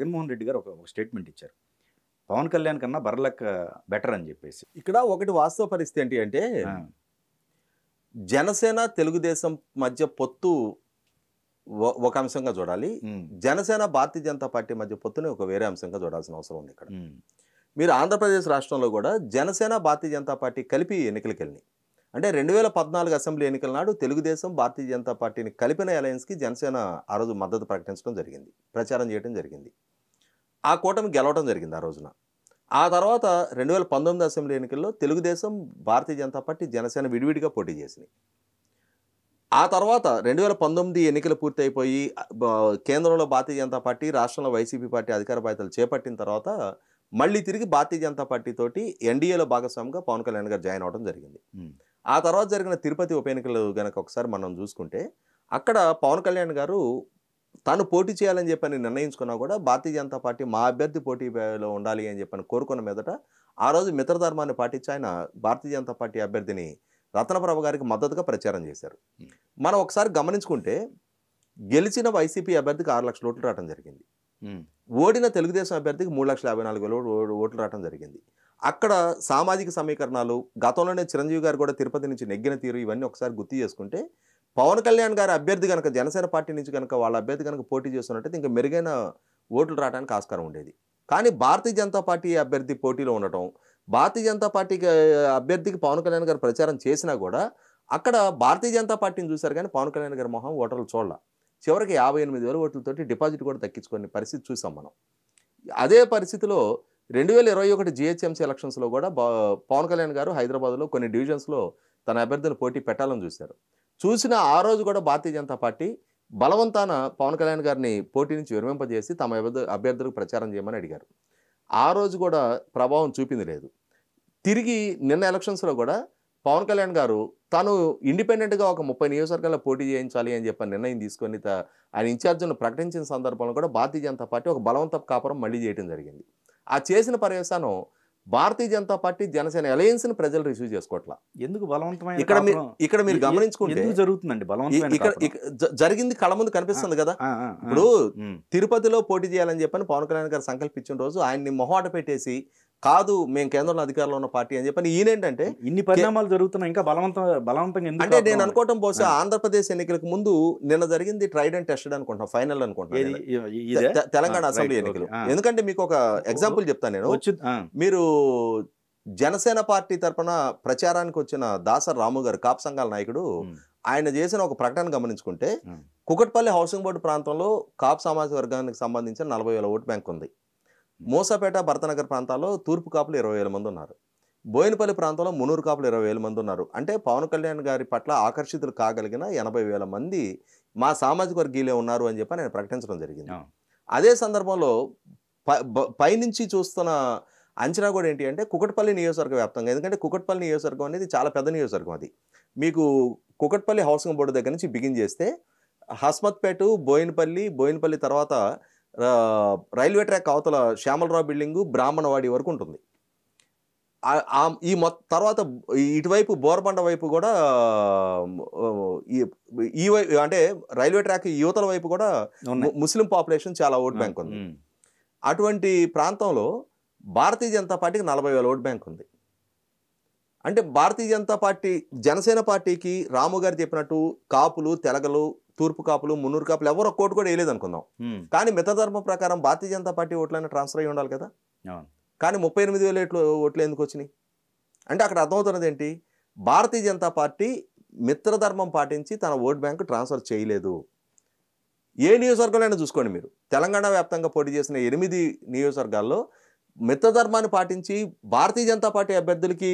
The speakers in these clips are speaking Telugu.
జగన్మోహన్ రెడ్డి గారు ఒక స్టేట్మెంట్ ఇచ్చారు పవన్ కళ్యాణ్ కన్నా బర్లక్ బెటర్ అని చెప్పేసి ఇక్కడ ఒకటి వాస్తవ పరిస్థితి ఏంటి అంటే జనసేన తెలుగుదేశం మధ్య పొత్తు ఒక అంశంగా చూడాలి జనసేన భారతీయ జనతా పార్టీ మధ్య పొత్తుని ఒక వేరే అంశంగా చూడాల్సిన అవసరం ఉంది ఇక్కడ మీరు ఆంధ్రప్రదేశ్ రాష్ట్రంలో కూడా జనసేన భారతీయ జనతా పార్టీ కలిపి ఎన్నికలకు వెళ్ళినాయి అంటే రెండు వేల పద్నాలుగు అసెంబ్లీ ఎన్నికల నాడు తెలుగుదేశం భారతీయ జనతా పార్టీని కలిపిన అలయన్స్కి జనసేన ఆ రోజు మద్దతు ప్రకటించడం జరిగింది ప్రచారం చేయడం జరిగింది ఆ కూటమి గెలవడం జరిగింది ఆ రోజున ఆ తర్వాత రెండు వేల పంతొమ్మిది అసెంబ్లీ ఎన్నికల్లో తెలుగుదేశం భారతీయ జనతా పార్టీ జనసేన విడివిడిగా పోటీ చేసినాయి ఆ తర్వాత రెండు వేల పంతొమ్మిది ఎన్నికలు పూర్తయిపోయి కేంద్రంలో భారతీయ జనతా పార్టీ రాష్ట్రంలో వైసీపీ పార్టీ అధికార బాధ్యతలు చేపట్టిన తర్వాత మళ్ళీ తిరిగి భారతీయ జనతా పార్టీతోటి ఎన్డీఏలో భాగస్వామిగా పవన్ కళ్యాణ్ గారు జాయిన్ అవడం జరిగింది ఆ తర్వాత జరిగిన తిరుపతి ఉప ఎన్నికలు కనుక ఒకసారి మనం చూసుకుంటే అక్కడ పవన్ కళ్యాణ్ గారు తను పోటీ చేయాలని చెప్పని నిర్ణయించుకున్నా కూడా భారతీయ జనతా పార్టీ మా అభ్యర్థి పోటీలో ఉండాలి అని చెప్పని కోరుకున్న మీదట ఆ రోజు మిత్రధర్మాన్ని పాటించి ఆయన భారతీయ జనతా పార్టీ అభ్యర్థిని రత్నప్రభ గారికి మద్దతుగా ప్రచారం చేశారు మనం ఒకసారి గమనించుకుంటే గెలిచిన వైసీపీ అభ్యర్థికి ఆరు లక్షల ఓట్లు రావడం జరిగింది ఓడిన తెలుగుదేశం అభ్యర్థికి మూడు లక్షల యాభై నాలుగు వేల ఓట్లు రావడం జరిగింది అక్కడ సామాజిక సమీకరణాలు గతంలోనే చిరంజీవి గారు కూడా తిరుపతి నుంచి నెగ్గిన తీరు ఇవన్నీ ఒకసారి గుర్తు చేసుకుంటే పవన్ కళ్యాణ్ గారి అభ్యర్థి కనుక జనసేన పార్టీ నుంచి కనుక వాళ్ళ అభ్యర్థి కనుక పోటీ చేస్తున్నట్టయితే ఇంకా మెరుగైన ఓట్లు రావడానికి ఆస్కారం ఉండేది కానీ భారతీయ జనతా పార్టీ అభ్యర్థి పోటీలో ఉండటం భారతీయ జనతా పార్టీకి అభ్యర్థికి పవన్ కళ్యాణ్ గారు ప్రచారం చేసినా కూడా అక్కడ భారతీయ జనతా పార్టీని చూశారు కానీ పవన్ కళ్యాణ్ గారి మొహం ఓటర్లు చూడాల చివరికి యాభై ఎనిమిది వేల ఓట్లతోటి డిపాజిట్ కూడా తగ్గించుకునే పరిస్థితి చూసాం మనం అదే పరిస్థితిలో రెండు వేల ఇరవై ఒకటి జిహెచ్ఎంసీ ఎలక్షన్స్లో కూడా పవన్ కళ్యాణ్ గారు హైదరాబాద్లో కొన్ని డివిజన్స్లో తన అభ్యర్థులు పోటీ పెట్టాలని చూశారు చూసిన ఆ రోజు కూడా భారతీయ జనతా పార్టీ బలవంతాన పవన్ కళ్యాణ్ గారిని పోటీ నుంచి విరమింపజేసి తమ అభ్యర్థులకు ప్రచారం చేయమని అడిగారు ఆ రోజు కూడా ప్రభావం చూపింది లేదు తిరిగి నిన్న ఎలక్షన్స్లో కూడా పవన్ కళ్యాణ్ గారు తాను ఇండిపెండెంట్గా ఒక ముప్పై నియోజకవర్గాల్లో పోటీ చేయించాలి అని చెప్పి నిర్ణయం తీసుకొని ఆయన ఇన్ఛార్జీలను ప్రకటించిన సందర్భంలో కూడా భారతీయ జనతా పార్టీ ఒక బలవంత కాపురం మళ్ళీ చేయడం జరిగింది ఆ చేసిన పర్యవసానం భారతీయ జనతా పార్టీ జనసేన అలయన్స్ ని ప్రజలు రిసీవ్ చేసుకోవట్లా ఎందుకు బలవంతమైన ఇక్కడ మీరు ఇక్కడ మీరు గమనించుకుంటే జరుగుతుందండి బలవంతమైన ఇక్కడ జరిగింది కళ ముందు కనిపిస్తుంది కదా ఇప్పుడు తిరుపతిలో పోటీ చేయాలని చెప్పని పవన్ కళ్యాణ్ గారు సంకల్పించిన రోజు ఆయన్ని మొహాట పెట్టేసి కాదు మేము కేంద్రంలో అధికారంలో ఉన్న పార్టీ అని చెప్పని ఈయనేంటంటే ఇన్ని పరిణామాలు జరుగుతున్నాయి ఇంకా బలవంతం బలవంతంగా అంటే నేను అనుకోవటం బహుశా ఆంధ్రప్రదేశ్ ఎన్నికలకు ముందు నిన్న జరిగింది ట్రైడ్ అండ్ టెస్టెడ్ అనుకుంటున్నాం ఫైనల్ అనుకుంటున్నాను తెలంగాణ అసెంబ్లీ ఎన్నికలు ఎందుకంటే మీకు ఒక ఎగ్జాంపుల్ చెప్తాను నేను మీరు జనసేన పార్టీ తరఫున ప్రచారానికి వచ్చిన దాసర్ రాము గారు కాపు సంఘాల నాయకుడు ఆయన చేసిన ఒక ప్రకటన గమనించుకుంటే కుకట్పల్లి హౌసింగ్ బోర్డు ప్రాంతంలో కాపు సామాజిక వర్గానికి సంబంధించిన నలభై వేల ఓటు బ్యాంక్ ఉంది మోసాపేట భరతనగర్ ప్రాంతాల్లో తూర్పు కాపులు ఇరవై వేల మంది ఉన్నారు బోయినపల్లి ప్రాంతంలో మునూరు కాపులు ఇరవై వేల మంది ఉన్నారు అంటే పవన్ కళ్యాణ్ గారి పట్ల ఆకర్షితులు కాగలిగిన ఎనభై వేల మంది మా సామాజిక వర్గీయులే ఉన్నారు అని చెప్పి నేను ప్రకటించడం జరిగింది అదే సందర్భంలో పైనుంచి చూస్తున్న అంచనా కూడా ఏంటి అంటే కుకట్పల్లి నియోజకవర్గ వ్యాప్తంగా ఎందుకంటే కుకట్పల్లి నియోజకవర్గం అనేది చాలా పెద్ద నియోజకవర్గం అది మీకు కుకట్పల్లి హౌసింగ్ బోర్డు దగ్గర నుంచి బిగిన్ చేస్తే హస్మత్పేట బోయినపల్లి బోయినపల్లి తర్వాత రైల్వే ట్రాక్ అవతల శ్యామలరావు బిల్డింగు బ్రాహ్మణవాడి వరకు ఉంటుంది ఈ మొ తర్వాత ఇటువైపు బోర్బండ వైపు కూడా ఈ వైపు అంటే రైల్వే ట్రాక్ యువతల వైపు కూడా ముస్లిం పాపులేషన్ చాలా ఓట్ బ్యాంక్ ఉంది అటువంటి ప్రాంతంలో భారతీయ జనతా పార్టీకి నలభై వేల ఓట్ బ్యాంక్ ఉంది అంటే భారతీయ జనతా పార్టీ జనసేన పార్టీకి రాము గారు చెప్పినట్టు కాపులు తెలగలు తూర్పు కాపులు మున్నూరు కాపులు ఎవరు కోటు కూడా వేయలేదు అనుకుందాం కానీ మితధర్మం ప్రకారం భారతీయ జనతా పార్టీ ఓట్లైన ట్రాన్స్ఫర్ అయ్యి ఉండాలి కదా కానీ ముప్పై ఎనిమిది వేల ఓట్లు ఓట్లు ఎందుకు వచ్చినాయి అంటే అక్కడ అర్థమవుతున్నది ఏంటి భారతీయ జనతా పార్టీ మిత్రధర్మం పాటించి తన ఓట్ బ్యాంకు ట్రాన్స్ఫర్ చేయలేదు ఏ నియోజకవర్గంలో చూసుకోండి మీరు తెలంగాణ వ్యాప్తంగా పోటీ చేసిన ఎనిమిది నియోజకవర్గాల్లో మిత్రధర్మాన్ని పాటించి భారతీయ జనతా పార్టీ అభ్యర్థులకి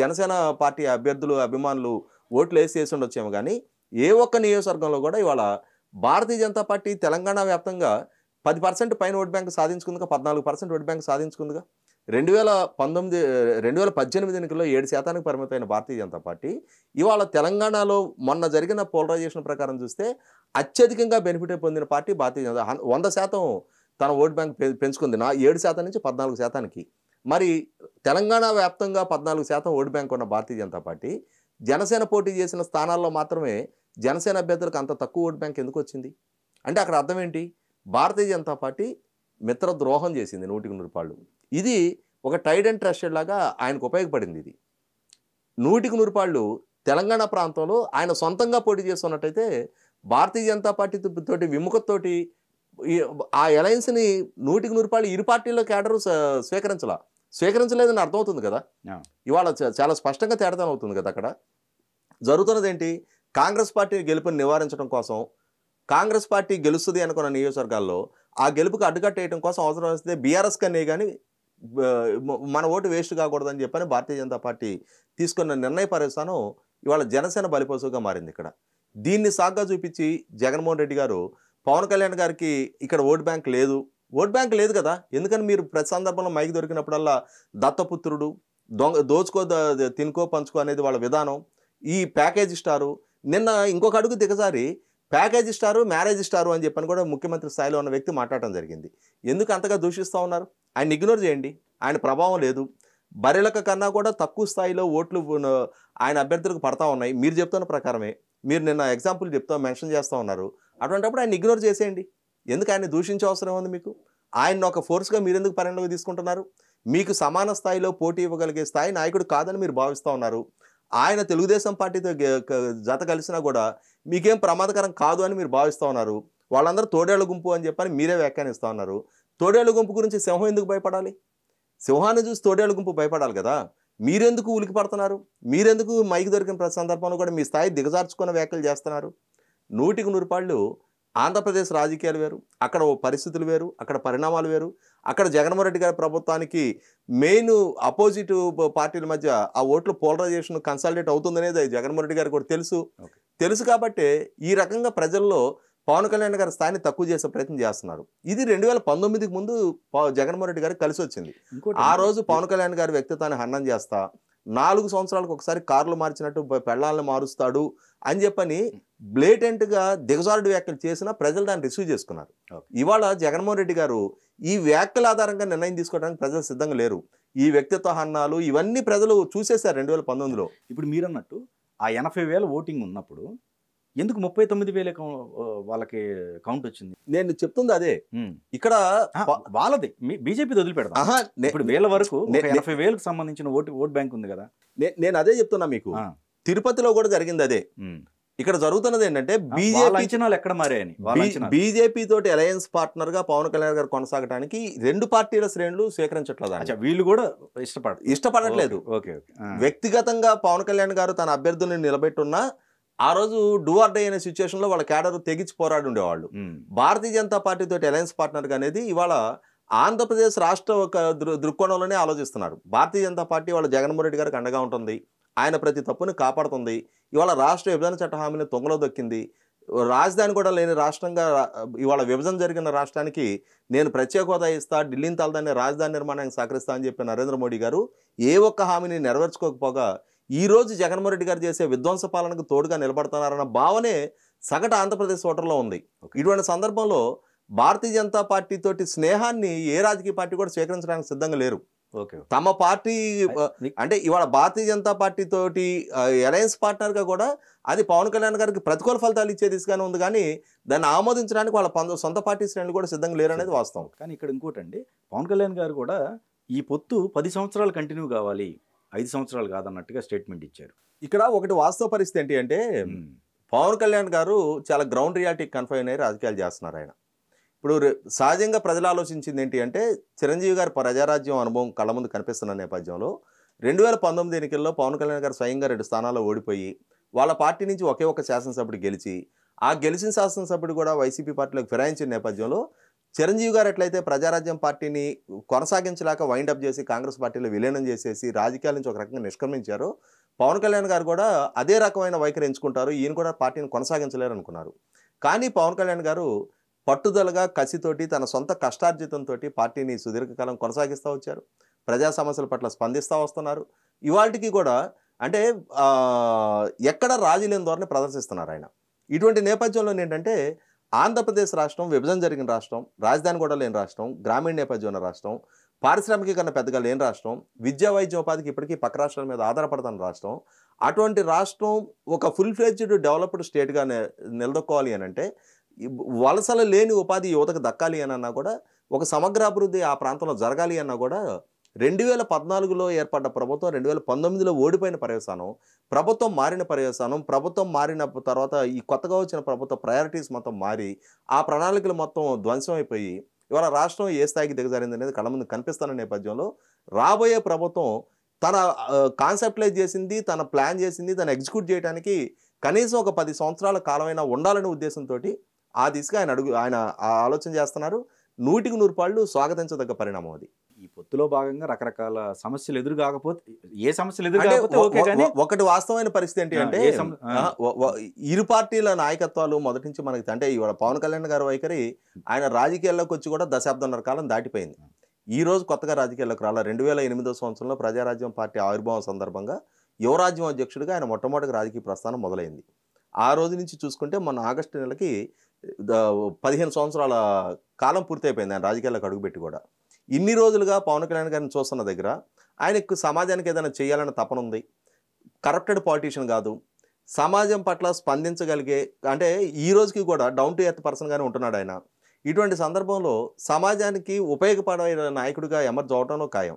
జనసేన పార్టీ అభ్యర్థులు అభిమానులు ఓట్లు వేసి వేసి ఉండొచ్చేమో కానీ ఏ ఒక్క నియోజకవర్గంలో కూడా ఇవాళ భారతీయ జనతా పార్టీ తెలంగాణ వ్యాప్తంగా పది పర్సెంట్ పైన ఓట్ బ్యాంక్ సాధించుకుందిగా పద్నాలుగు పర్సెంట్ ఓట్ బ్యాంక్ సాధించుకుందిగా రెండు వేల పంతొమ్మిది రెండు వేల పద్దెనిమిది ఎన్నికల్లో ఏడు శాతానికి పరిమితమైన భారతీయ జనతా పార్టీ ఇవాళ తెలంగాణలో మొన్న జరిగిన పోలరైజేషన్ ప్రకారం చూస్తే అత్యధికంగా బెనిఫిట్ పొందిన పార్టీ భారతీయ జనతా వంద శాతం తన ఓటు బ్యాంక్ పెంచుకుంది నా ఏడు శాతం నుంచి పద్నాలుగు శాతానికి మరి తెలంగాణ వ్యాప్తంగా పద్నాలుగు శాతం ఓటు బ్యాంక్ ఉన్న భారతీయ జనతా పార్టీ జనసేన పోటీ చేసిన స్థానాల్లో మాత్రమే జనసేన అభ్యర్థులకు అంత తక్కువ ఓటు బ్యాంక్ ఎందుకు వచ్చింది అంటే అక్కడ అర్థం ఏంటి భారతీయ జనతా పార్టీ మిత్ర ద్రోహం చేసింది నూటికి నూరు పాళ్ళు ఇది ఒక టైడ్ అండ్ ట్రస్టెడ్ లాగా ఆయనకు ఉపయోగపడింది ఇది నూటికి నూరు పాళ్ళు తెలంగాణ ప్రాంతంలో ఆయన సొంతంగా పోటీ చేస్తున్నట్టయితే భారతీయ జనతా పార్టీ తోటి విముఖతోటి ఆ ఎలయన్స్ని నూటికి నూరు పాళ్ళు ఇరు పార్టీల్లో కేడరు స్వీకరించలా స్వీకరించలేదని అర్థమవుతుంది కదా ఇవాళ చాలా స్పష్టంగా తేడాతనం అవుతుంది కదా అక్కడ జరుగుతున్నది ఏంటి కాంగ్రెస్ పార్టీ గెలుపుని నివారించడం కోసం కాంగ్రెస్ పార్టీ గెలుస్తుంది అనుకున్న నియోజకవర్గాల్లో ఆ గెలుపుకు అడ్డుకట్టేయడం కోసం అవసరం వస్తే బీఆర్ఎస్ కన్నా కానీ మన ఓటు వేస్ట్ కాకూడదని చెప్పని భారతీయ జనతా పార్టీ తీసుకున్న నిర్ణయ పరిస్థానం ఇవాళ జనసేన బలిపోసుగా మారింది ఇక్కడ దీన్ని సాగ్గా చూపించి జగన్మోహన్ రెడ్డి గారు పవన్ కళ్యాణ్ గారికి ఇక్కడ ఓట్ బ్యాంక్ లేదు ఓట్ బ్యాంక్ లేదు కదా ఎందుకని మీరు ప్రతి సందర్భంలో మైకి దొరికినప్పుడల్లా దత్తపుత్రుడు దొంగ దోచుకో తినుకో పంచుకో అనేది వాళ్ళ విధానం ఈ ప్యాకేజ్ స్టారు నిన్న ఇంకొక అడుగు దిగజారి ప్యాకేజ్ స్టారు మ్యారేజ్ స్టారు అని చెప్పని కూడా ముఖ్యమంత్రి స్థాయిలో ఉన్న వ్యక్తి మాట్లాడటం జరిగింది ఎందుకు అంతగా దూషిస్తూ ఉన్నారు ఆయన ఇగ్నోర్ చేయండి ఆయన ప్రభావం లేదు బరిలక కన్నా కూడా తక్కువ స్థాయిలో ఓట్లు ఆయన అభ్యర్థులకు పడతా ఉన్నాయి మీరు చెప్తున్న ప్రకారమే మీరు నిన్న ఎగ్జాంపుల్ చెప్తా మెన్షన్ చేస్తూ ఉన్నారు అటువంటిప్పుడు ఆయన ఇగ్నోర్ చేసేయండి ఎందుకు ఆయన దూషించే అవసరం ఉంది మీకు ఆయన ఒక ఫోర్స్గా మీరు ఎందుకు పరిగణలోకి తీసుకుంటున్నారు మీకు సమాన స్థాయిలో పోటీ ఇవ్వగలిగే స్థాయి నాయకుడు కాదని మీరు భావిస్తూ ఉన్నారు ఆయన తెలుగుదేశం పార్టీతో జత కలిసినా కూడా మీకేం ప్రమాదకరం కాదు అని మీరు భావిస్తూ ఉన్నారు వాళ్ళందరూ తోడేళ్ల గుంపు అని చెప్పని మీరే వ్యాఖ్యానిస్తూ ఉన్నారు తోడేళ్ల గుంపు గురించి సింహం ఎందుకు భయపడాలి సింహాన్ని చూసి తోడేళ్ల గుంపు భయపడాలి కదా మీరెందుకు ఉలికి పడుతున్నారు మీరెందుకు మైకి దొరికిన ప్రతి సందర్భంలో కూడా మీ స్థాయి దిగజార్చుకున్న వ్యాఖ్యలు చేస్తున్నారు నూటికి నూరు పాళ్ళు ఆంధ్రప్రదేశ్ రాజకీయాలు వేరు అక్కడ పరిస్థితులు వేరు అక్కడ పరిణామాలు వేరు అక్కడ జగన్మోహన్ రెడ్డి గారి ప్రభుత్వానికి మెయిన్ అపోజిట్ పార్టీల మధ్య ఆ ఓట్లు పోలరైజేషన్ కన్సల్టేట్ అవుతుందనేది జగన్మోహన్ రెడ్డి గారికి కూడా తెలుసు తెలుసు కాబట్టి ఈ రకంగా ప్రజల్లో పవన్ కళ్యాణ్ గారి స్థాయిని తక్కువ చేసే ప్రయత్నం చేస్తున్నారు ఇది రెండు వేల పంతొమ్మిదికి ముందు జగన్మోహన్ రెడ్డి గారికి కలిసి వచ్చింది ఆ రోజు పవన్ కళ్యాణ్ గారి వ్యక్తిత్వాన్ని హరణం చేస్తా నాలుగు సంవత్సరాలకు ఒకసారి కార్లు మార్చినట్టు పెళ్లాలను మారుస్తాడు అని చెప్పని బ్లేటెంట్గా దిగజారుడు వ్యాఖ్యలు చేసినా ప్రజలు దాన్ని రిసీవ్ చేసుకున్నారు ఇవాళ జగన్మోహన్ రెడ్డి గారు ఈ వ్యాఖ్యల ఆధారంగా నిర్ణయం తీసుకోవడానికి ప్రజలు సిద్ధంగా లేరు ఈ వ్యక్తిత్వ హన్నాలు ఇవన్నీ ప్రజలు చూసేశారు రెండు వేల పంతొమ్మిదిలో ఇప్పుడు మీరన్నట్టు ఆ ఎనభై వేల ఓటింగ్ ఉన్నప్పుడు ఎందుకు ముప్పై తొమ్మిది వేల వాళ్ళకి కౌంట్ వచ్చింది నేను చెప్తుంది అదే ఇక్కడ వాళ్ళది బీజేపీ వదిలిపెడతా ఇప్పుడు వేల వరకు ఎనభై వేలకు సంబంధించిన ఓటు ఓట్ బ్యాంక్ ఉంది కదా నేను అదే చెప్తున్నా మీకు తిరుపతిలో కూడా జరిగింది అదే ఇక్కడ జరుగుతున్నది ఏంటంటే బీజేపీ ఎక్కడ మారే బీజేపీ తోటి అలయన్స్ పార్ట్నర్ గా పవన్ కళ్యాణ్ గారు కొనసాగడానికి రెండు పార్టీల శ్రేణులు స్వీకరించట్లేదు వీళ్ళు కూడా ఇష్టపడ ఇష్టపడట్లేదు వ్యక్తిగతంగా పవన్ కళ్యాణ్ గారు తన అభ్యర్థుల్ని నిలబెట్టున్నా ఆ రోజు డూ అయిన డే అనే సిచ్యువేషన్ లో వాళ్ళ కేడర్ తెగించి పోరాడి ఉండేవాళ్ళు భారతీయ జనతా పార్టీ తోటి అలయన్స్ పార్ట్నర్ అనేది ఇవాళ ఆంధ్రప్రదేశ్ రాష్ట్ర ఒక దృక్కోణంలోనే ఆలోచిస్తున్నారు భారతీయ జనతా పార్టీ వాళ్ళు జగన్మోహన్ రెడ్డి గారికి అండగా ఉంటుంది ఆయన ప్రతి తప్పును కాపాడుతుంది ఇవాళ రాష్ట్ర విభజన చట్ట హామీని తొంగలో దొక్కింది రాజధాని కూడా లేని రాష్ట్రంగా ఇవాళ విభజన జరిగిన రాష్ట్రానికి నేను ప్రత్యేక హోదా ఇస్తా ఢిల్లీని తలదాన్ని రాజధాని నిర్మాణానికి సహకరిస్తా అని చెప్పి నరేంద్ర మోడీ గారు ఏ ఒక్క హామీని నెరవేర్చుకోకపోగా ఈరోజు జగన్మోహన్ రెడ్డి గారు చేసే విధ్వంస పాలనకు తోడుగా నిలబడుతున్నారన్న భావనే సగటు ఆంధ్రప్రదేశ్ ఓటర్లో ఉంది ఇటువంటి సందర్భంలో భారతీయ జనతా పార్టీతోటి స్నేహాన్ని ఏ రాజకీయ పార్టీ కూడా స్వీకరించడానికి సిద్ధంగా లేరు తమ పార్టీ అంటే ఇవాళ భారతీయ జనతా పార్టీ తోటి అలయన్స్ గా కూడా అది పవన్ కళ్యాణ్ గారికి ప్రతికూల ఫలితాలు ఇచ్చే దిశగానే ఉంది కానీ దాన్ని ఆమోదించడానికి వాళ్ళ సొంత పార్టీ శ్రేణులు కూడా సిద్ధంగా లేరు అనేది వాస్తవం కానీ ఇక్కడ ఇంకోటండి పవన్ కళ్యాణ్ గారు కూడా ఈ పొత్తు పది సంవత్సరాలు కంటిన్యూ కావాలి ఐదు సంవత్సరాలు కాదన్నట్టుగా స్టేట్మెంట్ ఇచ్చారు ఇక్కడ ఒకటి వాస్తవ పరిస్థితి ఏంటి అంటే పవన్ కళ్యాణ్ గారు చాలా గ్రౌండ్ రియాలిటీ కన్ఫైన్ అయ్యి రాజకీయాలు చేస్తున్నారు ఆయన ఇప్పుడు సహజంగా ప్రజలు ఆలోచించింది ఏంటి అంటే చిరంజీవి గారి ప్రజారాజ్యం అనుభవం కళ్ళ ముందు కనిపిస్తున్న నేపథ్యంలో రెండు వేల పంతొమ్మిది ఎన్నికల్లో పవన్ కళ్యాణ్ గారు స్వయంగా రెండు స్థానాల్లో ఓడిపోయి వాళ్ళ పార్టీ నుంచి ఒకే ఒక శాసనసభ్యుడు గెలిచి ఆ గెలిచిన శాసనసభ్యుడు కూడా వైసీపీ పార్టీలోకి ఫిరాయించిన నేపథ్యంలో చిరంజీవి గారు ఎట్లయితే ప్రజారాజ్యం పార్టీని కొనసాగించలేక వైండప్ చేసి కాంగ్రెస్ పార్టీలో విలీనం చేసేసి రాజకీయాల నుంచి ఒక రకంగా నిష్క్రమించారు పవన్ కళ్యాణ్ గారు కూడా అదే రకమైన వైఖరి ఎంచుకుంటారు ఈయన కూడా పార్టీని కొనసాగించలేరు అనుకున్నారు కానీ పవన్ కళ్యాణ్ గారు పట్టుదలగా కసితోటి తన సొంత కష్టార్జితంతో పార్టీని సుదీర్ఘకాలం కొనసాగిస్తూ వచ్చారు ప్రజా సమస్యల పట్ల స్పందిస్తూ వస్తున్నారు ఇవాటికి కూడా అంటే ఎక్కడ రాజీలేని ధోరణి ప్రదర్శిస్తున్నారు ఆయన ఇటువంటి నేపథ్యంలో ఏంటంటే ఆంధ్రప్రదేశ్ రాష్ట్రం విభజన జరిగిన రాష్ట్రం రాజధాని కూడా లేని రాష్ట్రం గ్రామీణ నేపథ్యం ఉన్న రాష్ట్రం పారిశ్రామికీకరణ పెద్దగా లేని రాష్ట్రం విద్యా వైద్య ఉపాధికి ఇప్పటికీ పక్క రాష్ట్రాల మీద ఆధారపడుతున్న రాష్ట్రం అటువంటి రాష్ట్రం ఒక ఫుల్ ఫ్లెడ్జ్డ్ డెవలప్డ్ స్టేట్గా నిలదొక్కోవాలి అని అంటే వలసలు లేని ఉపాధి యువతకు దక్కాలి అని అన్నా కూడా ఒక సమగ్ర అభివృద్ధి ఆ ప్రాంతంలో జరగాలి అన్నా కూడా రెండు వేల పద్నాలుగులో ఏర్పడ్డ ప్రభుత్వం రెండు వేల పంతొమ్మిదిలో ఓడిపోయిన పర్యవసానం ప్రభుత్వం మారిన పర్యవసానం ప్రభుత్వం మారిన తర్వాత ఈ కొత్తగా వచ్చిన ప్రభుత్వ ప్రయారిటీస్ మొత్తం మారి ఆ ప్రణాళికలు మొత్తం ధ్వంసం అయిపోయి ఇవాళ రాష్ట్రం ఏ స్థాయికి దిగజారింది అనేది కళ్ళ ముందు కనిపిస్తున్న నేపథ్యంలో రాబోయే ప్రభుత్వం తన కాన్సెప్ట్లైజ్ చేసింది తన ప్లాన్ చేసింది తను ఎగ్జిక్యూట్ చేయడానికి కనీసం ఒక పది సంవత్సరాల కాలమైనా ఉండాలనే ఉద్దేశంతో ఆ దిశగా ఆయన అడుగు ఆయన ఆలోచన చేస్తున్నారు నూటికి నూరు పాళ్ళు స్వాగతించదగ్గ పరిణామం అది ఈ పొత్తులో భాగంగా రకరకాల సమస్యలు ఎదురు కాకపోతే ఏ సమస్యలు ఎదురు కాకపోతే ఒకటి వాస్తవమైన పరిస్థితి ఏంటి అంటే ఇరు పార్టీల నాయకత్వాలు మొదటి నుంచి మనకి అంటే ఇవాళ పవన్ కళ్యాణ్ గారు వైఖరి ఆయన రాజకీయాల్లోకి వచ్చి కూడా దశాబ్దంన్నర కాలం దాటిపోయింది ఈ రోజు కొత్తగా రాజకీయాల్లోకి రాల రెండు వేల ఎనిమిదో సంవత్సరంలో ప్రజారాజ్యం పార్టీ ఆవిర్భావం సందర్భంగా యువరాజ్యం అధ్యక్షుడిగా ఆయన మొట్టమొదటి రాజకీయ ప్రస్థానం మొదలైంది ఆ రోజు నుంచి చూసుకుంటే మొన్న ఆగస్టు నెలకి పదిహేను సంవత్సరాల కాలం పూర్తి అయిపోయింది ఆయన రాజకీయాలకు అడుగుపెట్టి కూడా ఇన్ని రోజులుగా పవన్ కళ్యాణ్ గారిని చూస్తున్న దగ్గర ఆయనకు సమాజానికి ఏదైనా చేయాలన్న తపన ఉంది కరప్టెడ్ పాలిటీషియన్ కాదు సమాజం పట్ల స్పందించగలిగే అంటే ఈ రోజుకి కూడా డౌన్ టు ఎర్త్ పర్సన్గానే ఉంటున్నాడు ఆయన ఇటువంటి సందర్భంలో సమాజానికి ఉపయోగపడే నాయకుడిగా ఎమర్జ్ అవడంలో ఖాయం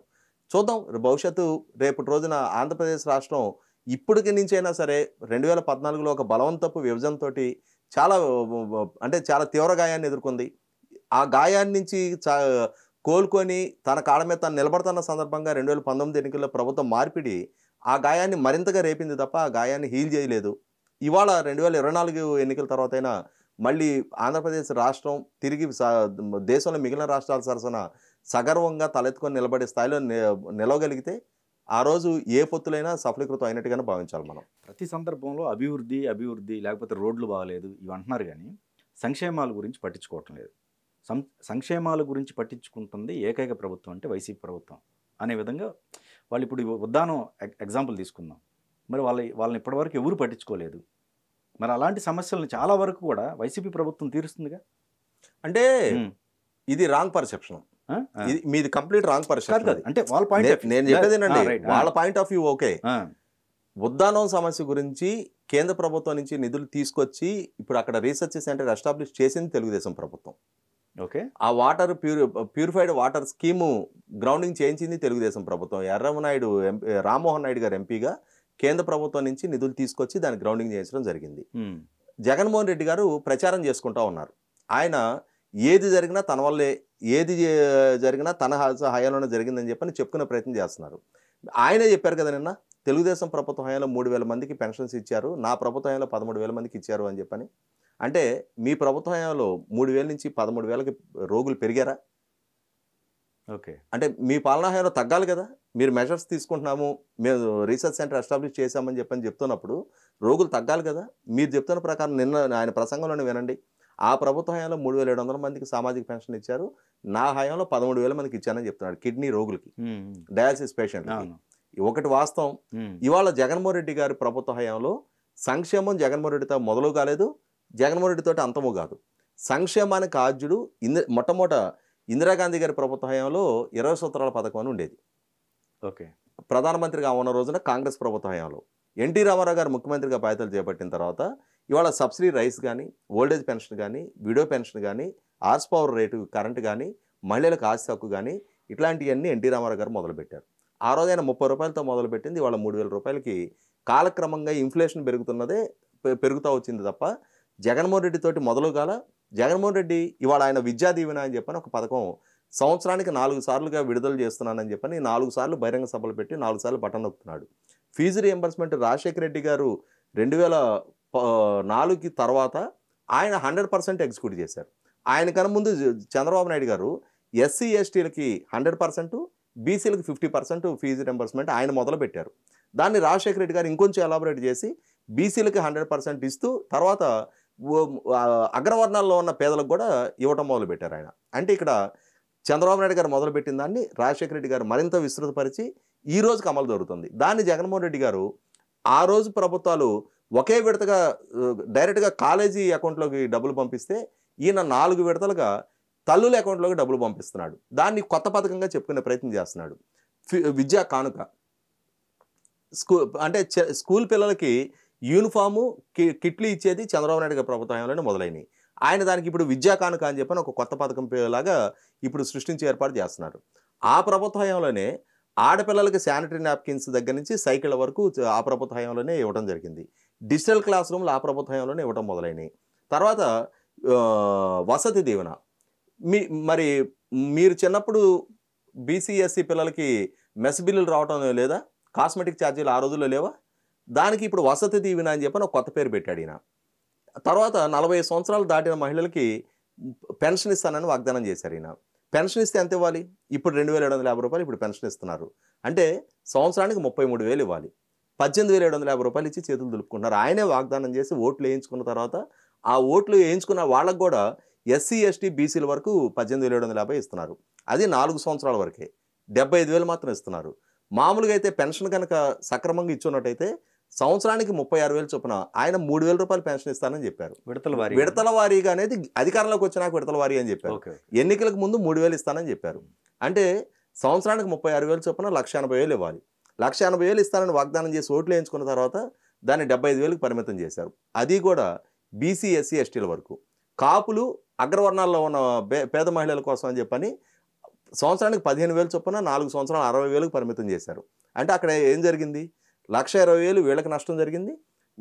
చూద్దాం భవిష్యత్తు రేపటి రోజున ఆంధ్రప్రదేశ్ రాష్ట్రం ఇప్పటికి నుంచైనా సరే రెండు వేల పద్నాలుగులో ఒక బలవంతపు విభజనతోటి చాలా అంటే చాలా తీవ్ర గాయాన్ని ఎదుర్కొంది ఆ గాయాన్ని నుంచి కోలుకొని తన కాళ్ళ మీద తను నిలబడుతున్న సందర్భంగా రెండు వేల పంతొమ్మిది ఎన్నికల్లో ప్రభుత్వం మార్పిడి ఆ గాయాన్ని మరింతగా రేపింది తప్ప ఆ గాయాన్ని హీల్ చేయలేదు ఇవాళ రెండు వేల ఇరవై నాలుగు ఎన్నికల తర్వాతైనా మళ్ళీ ఆంధ్రప్రదేశ్ రాష్ట్రం తిరిగి దేశంలో మిగిలిన రాష్ట్రాల సరసన సగర్వంగా తలెత్తుకొని నిలబడే స్థాయిలో నిలవగలిగితే ఆ రోజు ఏ పొత్తులైనా సఫలీకృతం అయినట్టుగానే భావించాలి మనం ప్రతి సందర్భంలో అభివృద్ధి అభివృద్ధి లేకపోతే రోడ్లు బాగలేదు ఇవి అంటున్నారు కానీ సంక్షేమాల గురించి పట్టించుకోవటం లేదు సంక్షేమాల గురించి పట్టించుకుంటుంది ఏకైక ప్రభుత్వం అంటే వైసీపీ ప్రభుత్వం అనే విధంగా వాళ్ళు ఇప్పుడు ఉద్దానం ఎగ్జాంపుల్ తీసుకుందాం మరి వాళ్ళ వాళ్ళని ఇప్పటివరకు ఎవరు పట్టించుకోలేదు మరి అలాంటి సమస్యలను చాలా వరకు కూడా వైసీపీ ప్రభుత్వం తీరుస్తుందిగా అంటే ఇది రాంగ్ పర్సెప్షన్ మీది కంప్లీట్ రాంగ్ పరిస్థితి వాళ్ళ పాయింట్ నేను point of view okay Uddanam సమస్య గురించి కేంద్ర ప్రభుత్వం నుంచి నిధులు తీసుకొచ్చి ఇప్పుడు అక్కడ రీసెర్చ్ సెంటర్ ఎస్టాబ్లిష్ చేసింది తెలుగుదేశం ప్రభుత్వం ఓకే ఆ వాటర్ ప్యూరి ప్యూరిఫైడ్ వాటర్ స్కీము గ్రౌండింగ్ చేయించింది తెలుగుదేశం ప్రభుత్వం ఎర్రమనాయుడు నాయుడు రామ్మోహన్ నాయుడు గారు ఎంపీగా కేంద్ర ప్రభుత్వం నుంచి నిధులు తీసుకొచ్చి దాన్ని గ్రౌండింగ్ చేయించడం జరిగింది జగన్మోహన్ రెడ్డి గారు ప్రచారం చేసుకుంటా ఉన్నారు ఆయన ఏది జరిగినా తన వల్లే ఏది జరిగినా తన హయాంలోనే జరిగిందని చెప్పని చెప్పుకునే ప్రయత్నం చేస్తున్నారు ఆయనే చెప్పారు కదా నిన్న తెలుగుదేశం ప్రభుత్వ హయాంలో మూడు వేల మందికి పెన్షన్స్ ఇచ్చారు నా ప్రభుత్వ హయాంలో పదమూడు వేల మందికి ఇచ్చారు అని చెప్పని అంటే మీ ప్రభుత్వ హయాంలో మూడు వేల నుంచి పదమూడు వేలకి రోగులు పెరిగారా ఓకే అంటే మీ పాలనా హయాంలో తగ్గాలి కదా మీరు మెజర్స్ తీసుకుంటున్నాము మేము రీసెర్చ్ సెంటర్ ఎస్టాబ్లిష్ చేశామని చెప్పని చెప్తున్నప్పుడు రోగులు తగ్గాలి కదా మీరు చెప్తున్న ప్రకారం నిన్న ఆయన ప్రసంగంలోనే వినండి ఆ ప్రభుత్వ హయాంలో మూడు వేల ఏడు వందల మందికి సామాజిక పెన్షన్ ఇచ్చారు నా హయాంలో పదమూడు వేల మందికి ఇచ్చానని చెప్తున్నాడు కిడ్నీ రోగులకి డయాలసిస్ పేషెంట్ ఒకటి వాస్తవం ఇవాళ జగన్మోహన్ రెడ్డి గారి ప్రభుత్వ హయాంలో సంక్షేమం జగన్మోహన్ రెడ్డితో మొదలు కాలేదు జగన్మోహన్ రెడ్డితో అంతము కాదు సంక్షేమానికి ఆద్యుడు ఇంద మొట్టమొదట ఇందిరాగాంధీ గారి ప్రభుత్వ హయాంలో ఇరవై సూత్రాల పథకం అని ఉండేది ఓకే ప్రధానమంత్రిగా ఉన్న రోజున కాంగ్రెస్ ప్రభుత్వ హయాంలో ఎన్టీ రామారావు గారు ముఖ్యమంత్రిగా బాధ్యతలు చేపట్టిన తర్వాత ఇవాళ సబ్సిడీ రైస్ కానీ ఓల్డేజ్ పెన్షన్ కానీ విడో పెన్షన్ కానీ ఆర్స్ పవర్ రేటు కరెంటు కానీ మహిళలకు ఆస్తి హక్కు కానీ ఇట్లాంటివన్నీ ఎన్టీ రామారావు గారు మొదలుపెట్టారు ఆ రోజైన ముప్పై రూపాయలతో మొదలుపెట్టింది ఇవాళ మూడు వేల రూపాయలకి కాలక్రమంగా ఇన్ఫ్లేషన్ పెరుగుతున్నదే పెరుగుతూ వచ్చింది తప్ప జగన్మోహన్ రెడ్డితోటి మొదలు కాల జగన్మోహన్ రెడ్డి ఇవాళ ఆయన విద్యా దీవెన అని చెప్పని ఒక పథకం సంవత్సరానికి నాలుగు సార్లుగా విడుదల చేస్తున్నానని చెప్పని నాలుగు సార్లు బహిరంగ సభలు పెట్టి నాలుగు సార్లు బటన్ నొక్కుతున్నాడు ఫీజు రియంబర్స్మెంట్ రాజశేఖర రెడ్డి గారు రెండు వేల నాలుగుకి తర్వాత ఆయన హండ్రెడ్ పర్సెంట్ ఎగ్జిక్యూట్ చేశారు ఆయన కన్నా ముందు చంద్రబాబు నాయుడు గారు ఎస్సీ ఎస్టీలకి హండ్రెడ్ పర్సెంట్ బీసీలకు ఫిఫ్టీ పర్సెంట్ ఫీజు రెంబర్స్మెంట్ ఆయన మొదలుపెట్టారు దాన్ని రాజశేఖర రెడ్డి గారు ఇంకొంచెం ఎలాబరేట్ చేసి బీసీలకి హండ్రెడ్ పర్సెంట్ ఇస్తూ తర్వాత అగ్రవర్ణాల్లో ఉన్న పేదలకు కూడా ఇవ్వటం మొదలుపెట్టారు ఆయన అంటే ఇక్కడ చంద్రబాబు నాయుడు గారు మొదలుపెట్టిన దాన్ని రాజశేఖర రెడ్డి గారు మరింత విస్తృతపరిచి ఈ రోజుకి అమలు జరుగుతుంది దాన్ని జగన్మోహన్ రెడ్డి గారు ఆ రోజు ప్రభుత్వాలు ఒకే విడతగా డైరెక్ట్గా కాలేజీ అకౌంట్లోకి డబ్బులు పంపిస్తే ఈయన నాలుగు విడతలుగా తల్లుల అకౌంట్లోకి డబ్బులు పంపిస్తున్నాడు దాన్ని కొత్త పథకంగా చెప్పుకునే ప్రయత్నం చేస్తున్నాడు విద్యా కానుక స్కూ అంటే స్కూల్ పిల్లలకి యూనిఫాము కిట్లు ఇచ్చేది చంద్రబాబు నాయుడు గారి ప్రభుత్వంలోనే మొదలైనవి ఆయన దానికి ఇప్పుడు విద్యా కానుక అని చెప్పని ఒక కొత్త పథకం లాగా ఇప్పుడు సృష్టించి ఏర్పాటు చేస్తున్నారు ఆ ప్రభుత్వంలోనే ఆడపిల్లలకి శానిటరీ నాప్కిన్స్ దగ్గర నుంచి సైకిళ్ళ వరకు ఆ ప్రభుత్వంలోనే ఇవ్వడం జరిగింది డిజిటల్ క్లాస్ రూమ్లు ఆ ప్రభుత్వంలోనే ఇవ్వటం మొదలైనవి తర్వాత వసతి దీవెన మీ మరి మీరు చిన్నప్పుడు బీసీఎస్సీ పిల్లలకి మెస్ బిల్లులు రావటం లేదా కాస్మెటిక్ ఛార్జీలు ఆ రోజుల్లో లేవా దానికి ఇప్పుడు వసతి దీవెన అని చెప్పని ఒక కొత్త పేరు పెట్టాడు ఈయన తర్వాత నలభై సంవత్సరాలు దాటిన మహిళలకి పెన్షన్ ఇస్తానని వాగ్దానం చేశారు ఈయన పెన్షన్ ఇస్తే ఎంత ఇవ్వాలి ఇప్పుడు రెండు వేల ఏడు వందల యాభై రూపాయలు ఇప్పుడు పెన్షన్ ఇస్తున్నారు అంటే సంవత్సరానికి ముప్పై మూడు వేలు ఇవ్వాలి పద్దెనిమిది వేల ఏడు వందల యాభై రూపాయలు ఇచ్చి చేతులు దులుపుకుంటున్నారు ఆయనే వాగ్దానం చేసి ఓట్లు వేయించుకున్న తర్వాత ఆ ఓట్లు వేయించుకున్న వాళ్ళకు కూడా ఎస్సీ ఎస్టీ బీసీల వరకు పద్దెనిమిది వేల ఏడు వందల యాభై ఇస్తున్నారు అది నాలుగు సంవత్సరాల వరకే డెబ్బై ఐదు వేలు మాత్రం ఇస్తున్నారు మామూలుగా అయితే పెన్షన్ కనుక సక్రమంగా ఇచ్చున్నట్టయితే సంవత్సరానికి ముప్పై ఆరు వేలు చొప్పున ఆయన మూడు వేల రూపాయలు పెన్షన్ ఇస్తానని చెప్పారు విడతల వారి విడతల వారీగా అనేది అధికారంలోకి వచ్చినాక విడతల వారీ అని చెప్పారు ఎన్నికలకు ముందు మూడు వేలు ఇస్తానని చెప్పారు అంటే సంవత్సరానికి ముప్పై ఆరు వేలు చొప్పున లక్ష ఎనభై వేలు ఇవ్వాలి లక్ష ఎనభై వేలు ఇస్తానని వాగ్దానం చేసి ఓట్లు వేయించుకున్న తర్వాత దాన్ని డెబ్బై ఐదు వేలకు పరిమితం చేశారు అది కూడా బీసీ ఎస్సీ ఎస్టీల వరకు కాపులు అగ్రవర్ణాల్లో ఉన్న పేద మహిళల కోసం అని చెప్పని సంవత్సరానికి పదిహేను వేలు చొప్పున నాలుగు సంవత్సరాలు అరవై వేలకు పరిమితం చేశారు అంటే అక్కడ ఏం జరిగింది లక్ష ఇరవై వేలు వీళ్ళకి నష్టం జరిగింది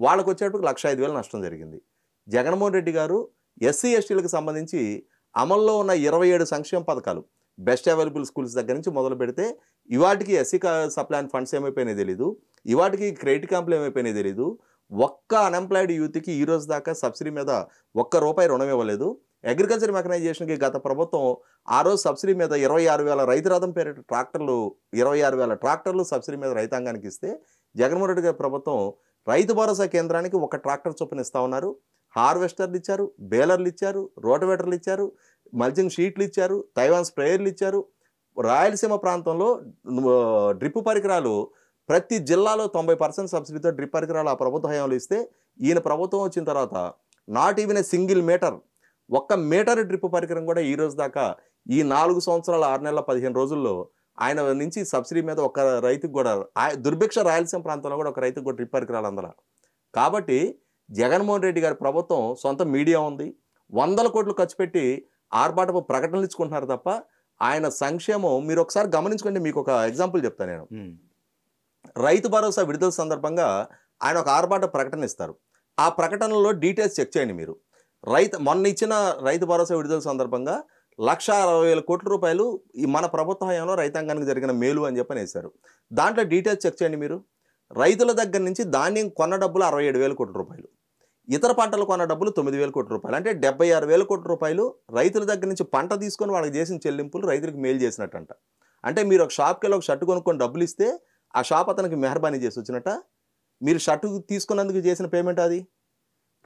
వాళ్ళకు వచ్చేటప్పుడు లక్ష ఐదు వేలు నష్టం జరిగింది జగన్మోహన్ రెడ్డి గారు ఎస్సీ ఎస్టీలకు సంబంధించి అమల్లో ఉన్న ఇరవై ఏడు సంక్షేమ పథకాలు బెస్ట్ అవైలబుల్ స్కూల్స్ దగ్గర నుంచి మొదలు పెడితే ఇవాటికి ఎస్సీ సప్లాన్ ఫండ్స్ ఏమైపోయినాయి తెలీదు ఇవాటికి క్రెడిట్ క్యాంపులు ఏమైపోయినాయి తెలీదు ఒక్క అన్ఎంప్లాయిడ్ యూత్కి ఈ రోజు దాకా సబ్సిడీ మీద ఒక్క రూపాయి రుణం ఇవ్వలేదు అగ్రికల్చర్ మెకనైజేషన్కి గత ప్రభుత్వం ఆ రోజు సబ్సిడీ మీద ఇరవై ఆరు వేల రైతు రథం పేరిట ట్రాక్టర్లు ఇరవై ఆరు వేల ట్రాక్టర్లు సబ్సిడీ మీద రైతాంగానికి ఇస్తే జగన్మోహన్ రెడ్డి గారి ప్రభుత్వం రైతు భరోసా కేంద్రానికి ఒక ట్రాక్టర్ చొప్పున ఇస్తా ఉన్నారు హార్వెస్టర్లు ఇచ్చారు బేలర్లు ఇచ్చారు రోటవేటర్లు ఇచ్చారు మల్చింగ్ షీట్లు ఇచ్చారు తైవాన్ స్ప్రేయర్లు ఇచ్చారు రాయలసీమ ప్రాంతంలో డ్రిప్ పరికరాలు ప్రతి జిల్లాలో తొంభై పర్సెంట్ సబ్సిడీతో డ్రిప్ పరికరాలు ఆ ప్రభుత్వ హయాంలో ఇస్తే ఈయన ప్రభుత్వం వచ్చిన తర్వాత not even a single metre ఒక్క మీటర్ డ్రిప్ పరికరం కూడా ఈ రోజు దాకా ఈ నాలుగు సంవత్సరాల ఆరు నెలల పదిహేను రోజుల్లో ఆయన నుంచి సబ్సిడీ మీద ఒక రైతుకు కూడా దుర్భిక్ష రాయలసీమ ప్రాంతంలో కూడా ఒక రైతుకు కూడా డ్రిప్ పరికరాలు అందల కాబట్టి జగన్మోహన్ రెడ్డి గారి ప్రభుత్వం సొంత మీడియా ఉంది వందల కోట్లు ఖర్చు పెట్టి ఆర్భాటపు ప్రకటనలు ఇచ్చుకుంటున్నారు తప్ప ఆయన సంక్షేమం మీరు ఒకసారి గమనించుకోండి మీకు ఒక ఎగ్జాంపుల్ చెప్తాను నేను రైతు భరోసా విడుదల సందర్భంగా ఆయన ఒక ఆర్భాట ప్రకటన ఇస్తారు ఆ ప్రకటనలో డీటెయిల్స్ చెక్ చేయండి మీరు రైతు మొన్న ఇచ్చిన రైతు భరోసా విడుదల సందర్భంగా లక్ష అరవై వేల కోట్ల రూపాయలు ఈ మన ప్రభుత్వ హయాంలో రైతాంగానికి జరిగిన మేలు అని చెప్పని వేశారు దాంట్లో డీటెయిల్స్ చెక్ చేయండి మీరు రైతుల దగ్గర నుంచి ధాన్యం కొన్న డబ్బులు అరవై ఏడు వేల కోట్ల రూపాయలు ఇతర పంటలు కొన్న డబ్బులు తొమ్మిది వేల కోట్ల రూపాయలు అంటే డెబ్బై ఆరు వేల కోట్ల రూపాయలు రైతుల దగ్గర నుంచి పంట తీసుకొని వాళ్ళకి చేసిన చెల్లింపులు రైతులకు మేలు చేసినట్టంట అంటే మీరు ఒక షాప్కి వెళ్ళి ఒక షర్ట్ కొనుక్కొని డబ్బులు ఇస్తే ఆ షాప్ అతనికి మెహర్బానీ చేసి వచ్చినట్ట మీరు షర్టు తీసుకున్నందుకు చేసిన పేమెంట్ అది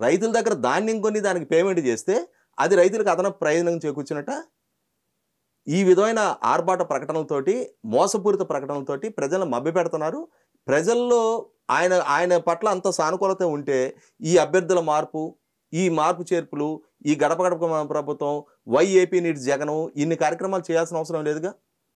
రైతుల దగ్గర ధాన్యం కొని దానికి పేమెంట్ చేస్తే అది రైతులకు అదనపు ప్రయోజనం చేకూర్చినట్ట ఈ విధమైన ఆర్భాట ప్రకటనలతోటి మోసపూరిత ప్రకటనలతోటి ప్రజలను మభ్యపెడుతున్నారు ప్రజల్లో ఆయన ఆయన పట్ల అంత సానుకూలత ఉంటే ఈ అభ్యర్థుల మార్పు ఈ మార్పు చేర్పులు ఈ గడప గడప ప్రభుత్వం వైఏపీ నీటి జగనం ఇన్ని కార్యక్రమాలు చేయాల్సిన అవసరం లేదుగా